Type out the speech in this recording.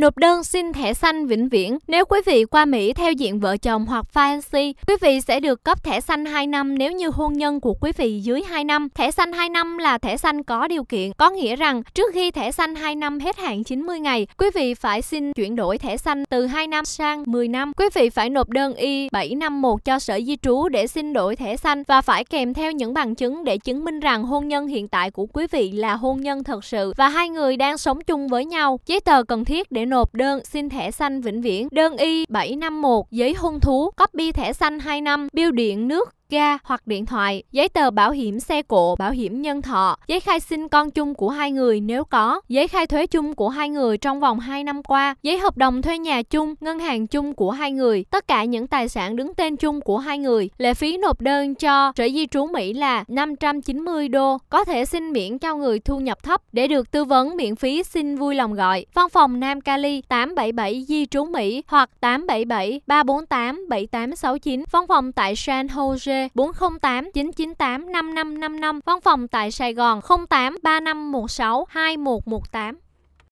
nộp đơn xin thẻ xanh vĩnh viễn. Nếu quý vị qua Mỹ theo diện vợ chồng hoặc fiancé, quý vị sẽ được cấp thẻ xanh 2 năm nếu như hôn nhân của quý vị dưới 2 năm. Thẻ xanh 2 năm là thẻ xanh có điều kiện, có nghĩa rằng trước khi thẻ xanh 2 năm hết hạn 90 ngày, quý vị phải xin chuyển đổi thẻ xanh từ 2 năm sang 10 năm. Quý vị phải nộp đơn Y751 cho Sở Di trú để xin đổi thẻ xanh và phải kèm theo những bằng chứng để chứng minh rằng hôn nhân hiện tại của quý vị là hôn nhân thật sự và hai người đang sống chung với nhau. Giấy tờ cần thiết để nộp đơn xin thẻ xanh vĩnh viễn, đơn y 751, giấy hôn thú, copy thẻ xanh 2 năm, biêu điện nước ga hoặc điện thoại, giấy tờ bảo hiểm xe cộ, bảo hiểm nhân thọ, giấy khai sinh con chung của hai người nếu có, giấy khai thuế chung của hai người trong vòng 2 năm qua, giấy hợp đồng thuê nhà chung, ngân hàng chung của hai người, tất cả những tài sản đứng tên chung của hai người. Lệ phí nộp đơn cho sở di trú Mỹ là 590 đô, có thể xin miễn cho người thu nhập thấp. Để được tư vấn miễn phí xin vui lòng gọi văn phòng Nam Cali 877 di trú Mỹ hoặc 877 348 7869 văn phòng tại San Jose 408 998 5555 văn phòng tại Sài Gòn 08 3516 2118.